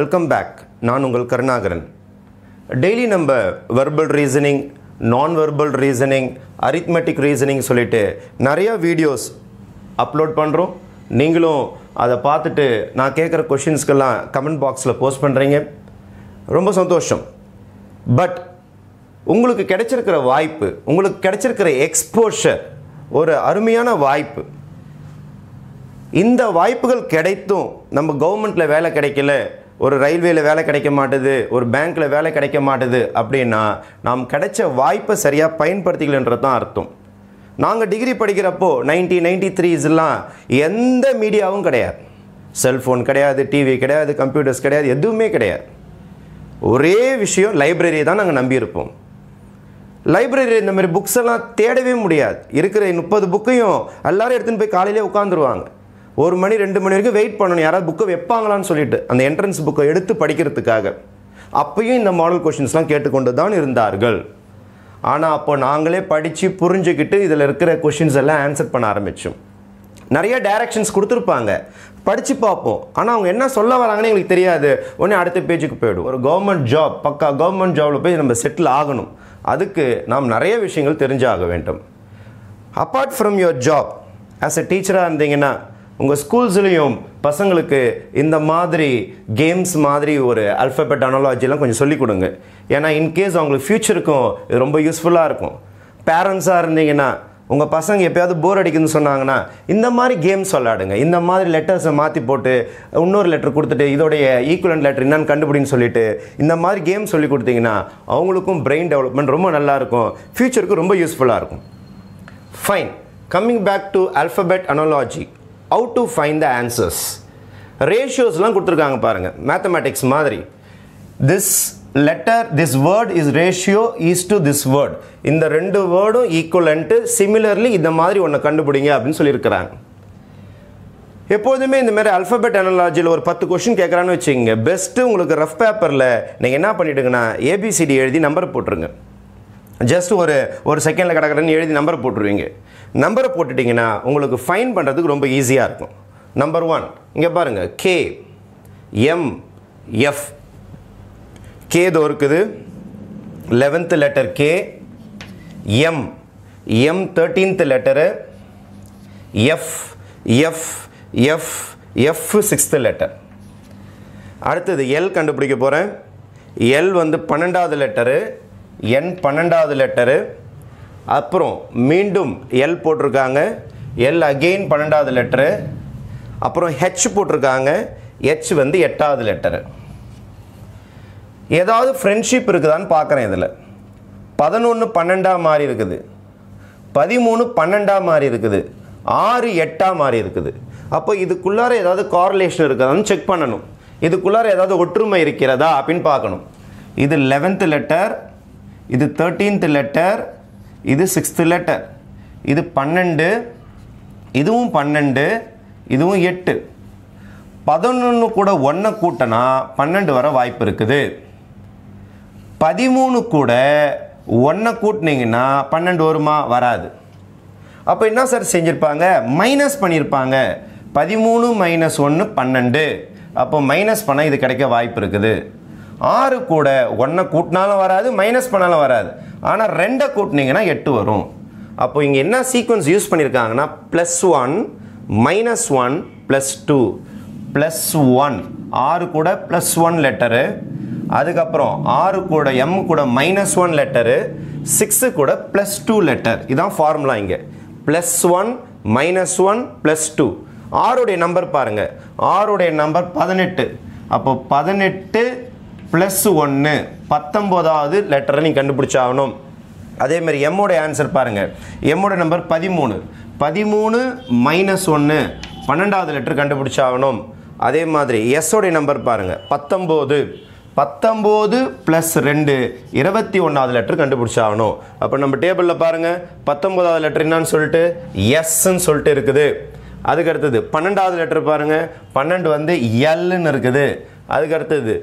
welcome back நான் உங்கள் Karunakaran daily நம்ம வெர்பல் ரீசனிங் நான் வெர்பல் ரீசனிங் அரித்மெட்டிக் ரீசனிங் சொல்லிவிட்டு நிறையா வீடியோஸ் அப்லோட் பண்ணுறோம் நீங்களும் அதை பார்த்துட்டு நான் கேட்குற கொஷின்ஸ்கெல்லாம் கமெண்ட் பாக்ஸில் போஸ்ட் பண்ணுறீங்க ரொம்ப சந்தோஷம் பட் உங்களுக்கு கிடைச்சிருக்கிற வாய்ப்பு உங்களுக்கு கிடைச்சிருக்கிற எக்ஸ்போஷர் ஒரு அருமையான வாய்ப்பு இந்த வாய்ப்புகள் கிடைத்தும் நம்ம கவர்மெண்ட்டில் வேலை கிடைக்கல ஒரு ரயில்வேயில் வேலை கிடைக்க மாட்டுது ஒரு பேங்க்கில் வேலை கிடைக்க மாட்டுது அப்படின்னா நாம் கிடைச்ச வாய்ப்பை சரியாக பயன்படுத்திக்கலன்றது தான் அர்த்தம் நாங்கள் டிகிரி படிக்கிறப்போ நைன்டீன் நைன்டி த்ரீஸ்லாம் எந்த மீடியாவும் கிடையாது செல்ஃபோன் கிடையாது டிவி கிடையாது கம்ப்யூட்டர்ஸ் கிடையாது எதுவுமே கிடையாது ஒரே விஷயம் லைப்ரரியை தான் நாங்கள் நம்பியிருப்போம் லைப்ரரி இந்த மாதிரி புக்ஸ் எல்லாம் தேடவே முடியாது இருக்கிற முப்பது புக்கையும் எல்லோரும் எடுத்துன்னு போய் காலையிலே உட்காந்துருவாங்க ஒரு மணி ரெண்டு மணி வரைக்கும் வெயிட் பண்ணணும் யாராவது புக்கை வைப்பாங்களான்னு சொல்லிட்டு அந்த என்ட்ரன்ஸ் புக்கை எடுத்து படிக்கிறதுக்காக அப்பையும் இந்த மாடல் கொஷின்ஸ்லாம் கேட்டுக்கொண்டு தான் இருந்தார்கள் ஆனால் அப்போ நாங்களே படித்து புரிஞ்சுக்கிட்டு இதில் இருக்கிற கொஷின்ஸ் எல்லாம் ஆன்சர் பண்ண ஆரம்பித்தோம் நிறைய டைரக்ஷன்ஸ் கொடுத்துருப்பாங்க படித்து பார்ப்போம் ஆனால் அவங்க என்ன சொல்ல வராங்கன்னு எங்களுக்கு தெரியாது உடனே அடுத்த பேஜுக்கு போயிடும் ஒரு கவர்மெண்ட் ஜாப் பக்கா கவர்மெண்ட் ஜாபில் போய் நம்ம செட்டில் ஆகணும் அதுக்கு நாம் நிறைய விஷயங்கள் தெரிஞ்சாக வேண்டும் apart from your job as a டீச்சராக இருந்தீங்கன்னா உங்கள் ஸ்கூல்ஸ்லேயும் பசங்களுக்கு இந்த மாதிரி கேம்ஸ் மாதிரி ஒரு அல்ஃபபெட் அனாலஜிலாம் கொஞ்சம் சொல்லிக் கொடுங்க ஏன்னா இன்கேஸ் அவங்களுக்கு ஃப்யூச்சருக்கும் இது ரொம்ப யூஸ்ஃபுல்லாக இருக்கும் பேரண்ட்ஸாக இருந்தீங்கன்னா உங்கள் பசங்க எப்போயாவது போர் அடிக்குதுன்னு சொன்னாங்கன்னா இந்த மாதிரி கேம்ஸ் விளாடுங்க இந்த மாதிரி லெட்டர்ஸை மாற்றி போட்டு இன்னொரு லெட்டர் கொடுத்துட்டு இதோடைய ஈக்குவலன்ட் லெட்டர் என்னென்னு கண்டுபிடின்னு சொல்லிட்டு இந்த மாதிரி கேம் சொல்லி கொடுத்தீங்கன்னா அவங்களுக்கும் பிரெயின் டெவலப்மெண்ட் ரொம்ப நல்லாயிருக்கும் ஃப்யூச்சருக்கு ரொம்ப யூஸ்ஃபுல்லாக இருக்கும் fine coming back to alphabet analogy how to find the answers ரேஷியோஸ்லாம் கொடுத்துருக்காங்க பாருங்கள் மேத்தமேட்டிக்ஸ் மாதிரி this letter this word is ratio is to this word இந்த ரெண்டு வேர்டும் ஈக்குவலன்ட்டு சிமிலர்லி இந்த மாதிரி ஒன்றை கண்டுபிடிங்க அப்படின்னு சொல்லியிருக்கிறாங்க எப்போதுமே இந்தமாதிரி மாதிரி அனலாஜியில் ஒரு பத்து கொஷின் கேட்குறான்னு வச்சுக்கோங்க பெஸ்ட்டு உங்களுக்கு ரஃப் பேப்பரில் நீங்கள் என்ன பண்ணிவிடுங்கன்னா ஏபிசிடி எழுதி நம்பர் போட்டுருங்க ஜஸ்ட் ஒரு ஒரு செகண்டில் கிடக்கிறேன்னு எழுதி நம்பர் போட்டுருவீங்க நம்பரை போட்டுட்டிங்கன்னா உங்களுக்கு ஃபைன் பண்ணுறதுக்கு ரொம்ப ஈஸியாக இருக்கும் நம்பர் ஒன் இங்கே பாருங்கள் கே எம் எஃப் கே தோ இருக்குது eleventh letter K M M thirteenth letter F F F F sixth letter அடுத்தது எல் கண்டுபிடிக்க போகிறேன் எல் வந்து பன்னெண்டாவது லெட்டரு என் பன்னெண்டாவது லெட்டரு அப்புறம் மீண்டும் எல் போட்டிருக்காங்க எல் அகெயின் பன்னெண்டாவது லெட்டரு அப்புறம் ஹெச் போட்டிருக்காங்க ஹெச் வந்து எட்டாவது லெட்டரு ஏதாவது ஃப்ரெண்ட்ஷிப் இருக்குதான்னு பார்க்குறேன் இதில் பதினொன்று பன்னெண்டாக மாறி இருக்குது பதிமூணு பன்னெண்டாக மாறி இருக்குது ஆறு எட்டாக மாறி இருக்குது அப்போ இதுக்குள்ளார ஏதாவது காரலேஷன் இருக்குதான்னு செக் பண்ணணும் இதுக்குள்ளார ஏதாவது ஒற்றுமை இருக்கிறதா அப்படின்னு பார்க்கணும் இது லெவன்த்து லெட்டர் இது தேர்ட்டீன்த்து லெட்டர் இது சிக்ஸ்த்து லெட்டர் இது பன்னெண்டு இதுவும் பன்னெண்டு இதுவும் எட்டு பதினொன்று கூட ஒன்றை கூட்டினா பன்னெண்டு வர வாய்ப்பு இருக்குது பதிமூணு கூட ஒன்றை கூட்டினீங்கன்னா பன்னெண்டு வருமா வராது அப்போ என்ன சார் செஞ்சுருப்பாங்க மைனஸ் பண்ணியிருப்பாங்க பதிமூணு மைனஸ் ஒன்று பன்னெண்டு அப்போ மைனஸ் பண்ணால் இது கிடைக்க வாய்ப்பு இருக்குது ஆறு கூட ஒன்றை கூட்டினாலும் வராது மைனஸ் பண்ணாலும் வராது ஆனால் ரெண்டை கூட்டினீங்கன்னா எட்டு வரும் அப்போ இங்கே என்ன சீக்வன்ஸ் யூஸ் பண்ணியிருக்காங்கன்னா plus one minus one plus two plus one ஆறு கூட ப்ளஸ் ஒன் லெட்டரு அதுக்கப்புறம் ஆறு கூட எம் கூட மைனஸ் ஒன் லெட்டரு சிக்ஸு கூட ப்ளஸ் டூ லெட்டர் இதுதான் ஃபார்முலா இங்கே plus one minus one plus two ஆறுடைய நம்பர் பாருங்கள் ஆறுடைய நம்பர் பதினெட்டு அப்போ பதினெட்டு ப்ளஸ் ஒன்று பத்தொம்போதாவது லெட்டரை நீங்கள் கண்டுபிடிச்சாகணும் மாதிரி எம்மோட ஆன்சர் பாருங்கள் எம்மோட நம்பர் பதிமூணு பதிமூணு மைனஸ் ஒன்று பன்னெண்டாவது லெட்டர் கண்டுபிடிச்சாகணும் அதே மாதிரி எஸ்ஸோடைய நம்பர் பாருங்கள் பத்தொம்போது பத்தொம்போது ப்ளஸ் ரெண்டு இருபத்தி ஒன்றாவது லெட்டர் கண்டுபிடிச்சாகணும் அப்போ நம்ம டேபிளில் பாருங்கள் பத்தொம்போதாவது லெட்டர் என்னான்னு சொல்லிட்டு எஸ்ன்னு சொல்லிட்டு இருக்குது அதுக்கு அடுத்தது பன்னெண்டாவது லெட்டர் பாருங்கள் பன்னெண்டு வந்து எல்லுன்னு இருக்குது அதுக்கு அடுத்தது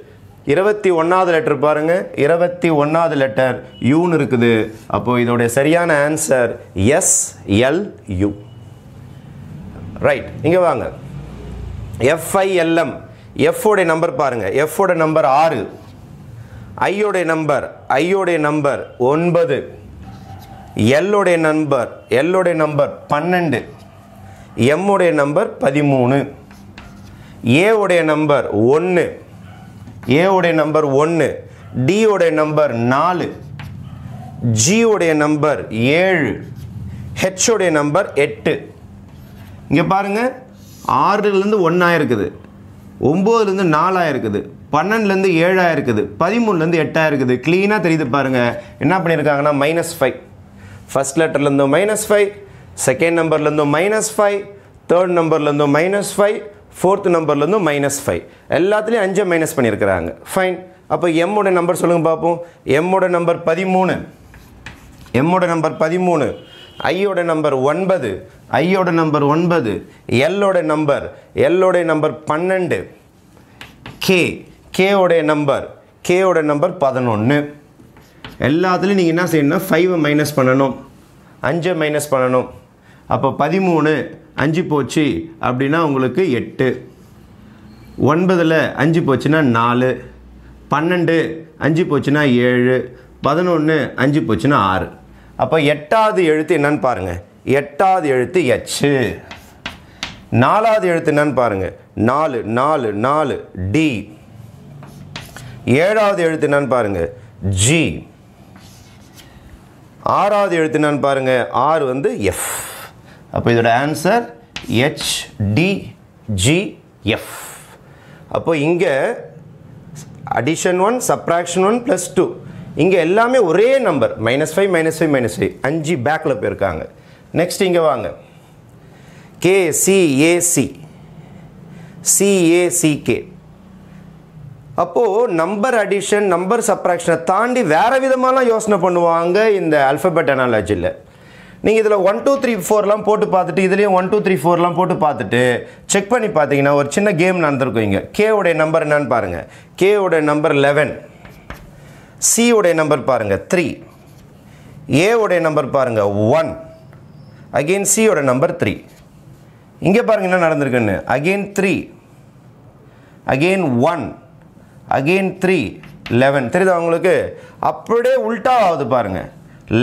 இருபத்தி ஒன்றாவது லெட்டர் பாருங்கள் இருபத்தி ஒன்றாவது லெட்டர் யூன்னு இருக்குது அப்போது இதோடைய சரியான answer S L U right இங்கே வாங்க எஃப்ஐஎல்எம் எஃப்ஓடைய நம்பர் பாருங்கள் எஃப்ஓட நம்பர் ஆறு ஐயோடைய நம்பர் ஐயோடைய நம்பர் ஒன்பது எல்லோடைய நம்பர் எல்லோடைய நம்பர் பன்னெண்டு எம்முடைய நம்பர் பதிமூணு ஏவுடைய நம்பர் ஒன்று ஏவுடைய நம்பர் ஒன்று டியோடைய நம்பர் நாலு ஜியோடைய நம்பர் ஏழு ஹெச்சோடைய நம்பர் எட்டு இங்கே பாருங்கள் ஆறுலேருந்து ஒன்றாக இருக்குது ஒம்போதுலேருந்து நாலாக இருக்குது பன்னெண்டுலேருந்து ஏழாக இருக்குது பதிமூணுலேருந்து எட்டாக இருக்குது க்ளீனாக தெரியுது பாருங்கள் என்ன பண்ணியிருக்காங்கன்னா மைனஸ் ஃபைவ் ஃபஸ்ட் லெட்டர்லேருந்தும் மைனஸ் ஃபைவ் செகண்ட் நம்பர்லேருந்தும் மைனஸ் ஃபைவ் தேர்ட் நம்பர்லேருந்தும் மைனஸ் ஃபைவ் ஃபோர்த்து நம்பர்லேருந்து மைனஸ் ஃபைவ் எல்லாத்துலேயும் அஞ்சை மைனஸ் பண்ணியிருக்கிறாங்க ஃபைன் அப்போ எம்மோட நம்பர் சொல்லுங்கள் பார்ப்போம் எம்மோட நம்பர் பதிமூணு எம்மோட நம்பர் பதிமூணு ஐயோட நம்பர் ஒன்பது ஐயோட நம்பர் ஒன்பது எல்லோட நம்பர் எல்லோடைய நம்பர் பன்னெண்டு கே கேவோடைய நம்பர் கேவோட நம்பர் பதினொன்று எல்லாத்துலேயும் நீங்கள் என்ன செய்யணும்னா ஃபைவை மைனஸ் பண்ணணும் அஞ்சை மைனஸ் பண்ணணும் அப்போ பதிமூணு அஞ்சு போச்சு அப்படின்னா உங்களுக்கு எட்டு ஒன்பதில் அஞ்சு போச்சுன்னா நாலு பன்னெண்டு அஞ்சு போச்சுன்னா ஏழு பதினொன்று அஞ்சு போச்சுன்னா ஆறு அப்போ எட்டாவது எழுத்து என்னன்னு பாருங்கள் எட்டாவது எழுத்து எச்சு நாலாவது எழுத்து என்னன்னு பாருங்கள் நாலு நாலு நாலு டி ஏழாவது எழுத்து என்னன்னு பாருங்கள் ஜி ஆறாவது எழுத்து என்னன்னு பாருங்கள் ஆறு வந்து எஃப் அப்போ இதோட ஆன்சர் ஹெச்டிஜிஎஃப் அப்போ இங்கே addition one subtraction one plus two இங்கே எல்லாமே ஒரே number minus five minus five minus five அஞ்சு பேக்கில் போயிருக்காங்க நெக்ஸ்ட் இங்கே வாங்க கேசிஏசி சிஏசிகே அப்போது நம்பர் அடிஷன் நம்பர் சப்ராக்ஷனை தாண்டி வேறு விதமாலாம் யோசனை பண்ணுவாங்க இந்த அல்ஃபபெட் அனாலஜியில் நீங்கள் இதில் ஒன் டூ த்ரீ ஃபோர்லாம் போட்டு பார்த்துட்டு இதுலேயும் ஒன் டூ த்ரீ ஃபோர்லாம் போட்டு பார்த்துட்டு செக் பண்ணி பார்த்தீங்கன்னா ஒரு சின்ன கேம் நடந்திருக்கும் இங்கே கே உடைய நம்பர் என்னன்னு பாருங்கள் உடைய நம்பர் லெவன் சி உடைய நம்பர் பாருங்கள் த்ரீ உடைய நம்பர் பாருங்கள் ஒன் அகெயின் சியோட நம்பர் த்ரீ இங்கே பாருங்கள் என்ன நடந்திருக்குன்னு again three again one again three eleven தெரியுதா உங்களுக்கு அப்படியே உல்டா ஆகுது பாருங்கள்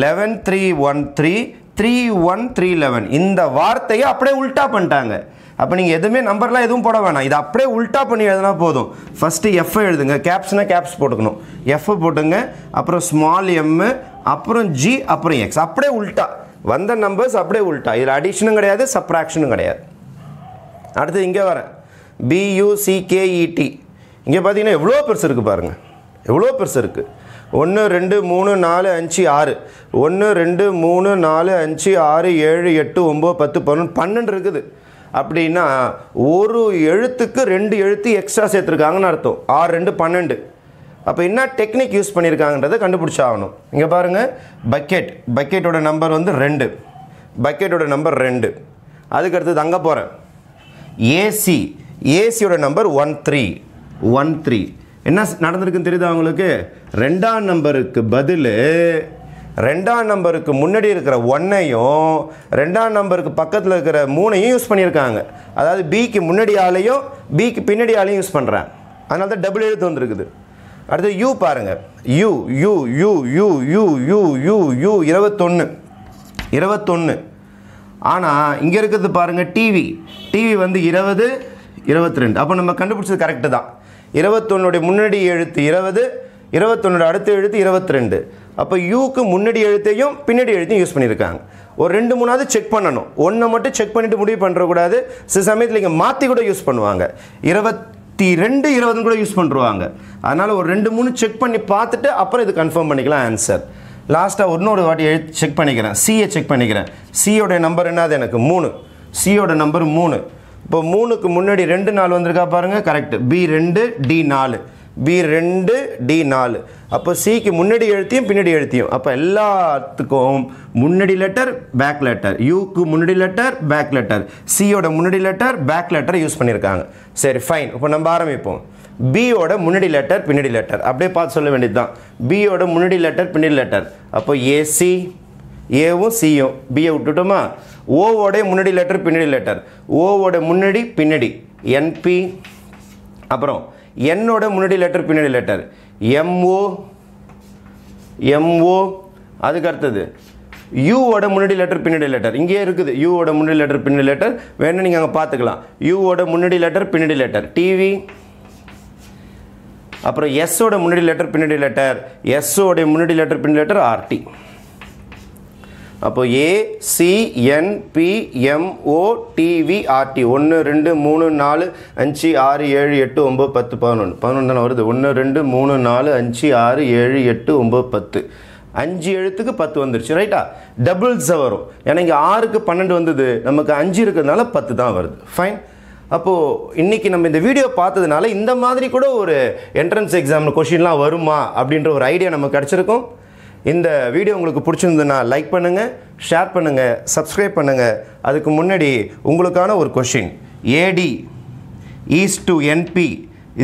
eleven three one three three one three eleven இந்த வார்த்தையை அப்படியே உல்ட்டா பண்ணிட்டாங்க அப்போ நீங்கள் எதுவுமே நம்பர்லாம் எதுவும் போட வேணாம் இதை அப்படியே உல்ட்டா பண்ணி எழுதுனா போதும் ஃபஸ்ட்டு எஃப் எழுதுங்க கேப்ஸ்னால் கேப்ஸ் போட்டுக்கணும் எஃப் போட்டுங்க அப்புறம் ஸ்மால் எம்மு அப்புறம் ஜி அப்புறம் எக்ஸ் அப்படியே உல்ட்டா வந்த நம்பர்ஸ் அப்படியே உல்ட்டா இதில் அடிஷனும் கிடையாது சப்ராக்ஷனும் கிடையாது அடுத்து இங்கே வரேன் பியூசிகேஇடி e இங்கே பார்த்தீங்கன்னா எவ்வளோ பெருசு இருக்குது பாருங்கள் எவ்வளோ பெருசு இருக்குது ஒன்று ரெண்டு மூணு நாலு அஞ்சு ஆறு ஒன்று ரெண்டு மூணு நாலு அஞ்சு ஆறு ஏழு எட்டு ஒம்பது பத்து பதினொன்று பன்னெண்டு இருக்குது அப்படின்னா ஒரு எழுத்துக்கு ரெண்டு எழுத்து எக்ஸ்ட்ரா சேர்த்துருக்காங்கன்னு அர்த்தம் ஆறு ரெண்டு பன்னெண்டு அப்போ என்ன டெக்னிக் யூஸ் பண்ணியிருக்காங்கன்றதை கண்டுபிடிச்சாகணும் இங்கே பாருங்கள் பக்கெட் பக்கெட்டோட நம்பர் வந்து ரெண்டு பக்கெட்டோட நம்பர் ரெண்டு அதுக்கடுத்தது அங்கே போகிறேன் ஏசி ஏசியோட number one three one three என்ன நடந்திருக்குன்னு தெரியுது அவங்களுக்கு ரெண்டாம் நம்பருக்கு பதில் ரெண்டாம் நம்பருக்கு முன்னாடி இருக்கிற ஒன்னையும் ரெண்டாம் நம்பருக்கு பக்கத்தில் இருக்கிற மூணையும் யூஸ் பண்ணியிருக்காங்க அதாவது பிக்கு முன்னாடி ஆளையும் பிக்கு பின்னாடி ஆளையும் யூஸ் பண்ணுறேன் அதனால தான் டபுள் எழுத்து வந்துருக்குது அடுத்து யூ பாருங்கள் U U U U U U U U இருபத்தொன்று இருபத்தொன்று ஆனால் இங்கே இருக்கிறது பாருங்கள் டிவி டிவி வந்து இருபது இருபத்தி ரெண்டு அப்போ நம்ம கண்டுபிடிச்சது கரெக்டு தான் இருபத்தொன்னுடைய முன்னாடி எழுத்து இருபது இருபத்தொன்னோட அடுத்த எழுத்து இருபத்தி ரெண்டு அப்போ யூக்கு முன்னாடி எழுத்தையும் பின்னாடி எழுத்தையும் யூஸ் பண்ணியிருக்காங்க ஒரு ரெண்டு மூணாவது செக் பண்ணணும் ஒன்றை மட்டும் செக் பண்ணிவிட்டு முடிவு பண்ணுறக்கூடாது சில சமயத்தில் இங்கே மாற்றி கூட யூஸ் பண்ணுவாங்க இருபத்தி ரெண்டு இருபதுன்னு கூட யூஸ் பண்ணுவாங்க அதனால் ஒரு ரெண்டு மூணு செக் பண்ணி பார்த்துட்டு அப்புறம் இது கன்ஃபார்ம் பண்ணிக்கலாம் ஆன்சர் லாஸ்ட்டாக இன்னொரு வாட்டி எழுத்து செக் பண்ணிக்கிறேன் சியை செக் பண்ணிக்கிறேன் சியோடைய நம்பர் என்னது எனக்கு மூணு சியோட நம்பர் மூணு இப்போ மூணுக்கு முன்னாடி ரெண்டு நாலு வந்திருக்கா பாருங்கள் கரெக்ட் பி ரெண்டு டி நாலு பி ரெண்டு டி நாலு அப்போ சிக்கு முன்னாடி எழுத்தியும் பின்னாடி எழுத்தியும் அப்போ எல்லாத்துக்கும் முன்னாடி லெட்டர் பேக் லெட்டர் யூக்கு முன்னாடி லெட்டர் பேக் லெட்டர் சியோட முன்னாடி லெட்டர் பேக் லெட்டர் யூஸ் பண்ணியிருக்காங்க சரி ஃபைன் இப்போ நம்ம ஆரம்பிப்போம் பியோட முன்னாடி லெட்டர் பின்னாடி லெட்டர் அப்படியே பார்த்து சொல்ல வேண்டியது தான் பியோட முன்னாடி லெட்டர் பின்னாடி லெட்டர் அப்போ ஏசி ஏவும் சியும் பியை விட்டுட்டோமா ஓவோடைய முன்னாடி லெட்டர் பின்னாடி லெட்டர் ஓவோட முன்னாடி பின்னாடி என்பி அப்புறம் என்னோட முன்னாடி லெட்டர் பின்னாடி லெட்டர் எம்ஓ எம்ஓ அதுக்கு அடுத்தது யூவோட முன்னாடி லெட்டர் பின்னாடி லெட்டர் இங்கேயே இருக்குது யூவோட முன்னாடி லெட்டர் பின்னாடி லெட்டர் வேணும்னு நீங்கள் அங்கே பார்த்துக்கலாம் யூவோட முன்னாடி லெட்டர் பின்னாடி லெட்டர் டிவி அப்புறம் எஸ்ஸோட முன்னாடி லெட்டர் பின்னாடி லெட்டர் எஸ்ஸோடைய முன்னாடி லெட்டர் பின்னாடி லெட்டர் ஆர்டி அப்போ A C N B M O T V R T ஒன்று ரெண்டு மூணு நாலு அஞ்சு ஆறு ஏழு எட்டு ஒம்பது பத்து பதினொன்று பதினொன்று தானே வருது ஒன்று ரெண்டு மூணு நாலு அஞ்சு ஆறு ஏழு எட்டு ஒம்பது பத்து அஞ்சு எழுத்துக்கு பத்து வந்துருச்சு ரைட்டா டபுள்ஸை வரும் ஏன்னா இங்கே ஆறுக்கு பன்னெண்டு வந்தது நமக்கு அஞ்சு இருக்கிறதுனால பத்து தான் வருது ஃபைன் அப்போது இன்றைக்கி நம்ம இந்த வீடியோ பார்த்ததுனால இந்த மாதிரி கூட ஒரு என்ட்ரன்ஸ் எக்ஸாமில் கொஷின்லாம் வருமா அப்படின்ற ஒரு ஐடியா நமக்கு கிடச்சிருக்கும் இந்த வீடியோ உங்களுக்கு பிடிச்சிருந்ததுன்னா லைக் பண்ணுங்கள் ஷேர் பண்ணுங்கள் சப்ஸ்கிரைப் பண்ணுங்கள் அதுக்கு முன்னாடி உங்களுக்கான ஒரு question A D is to N B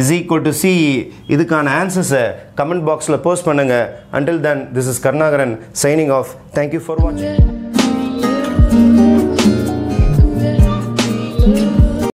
is equal to C E இதுக்கான ஆன்சர்ஸை கமெண்ட் பாக்ஸில் போஸ்ட் பண்ணுங்கள் until then this is Karunakaran signing off thank you for வாட்சிங்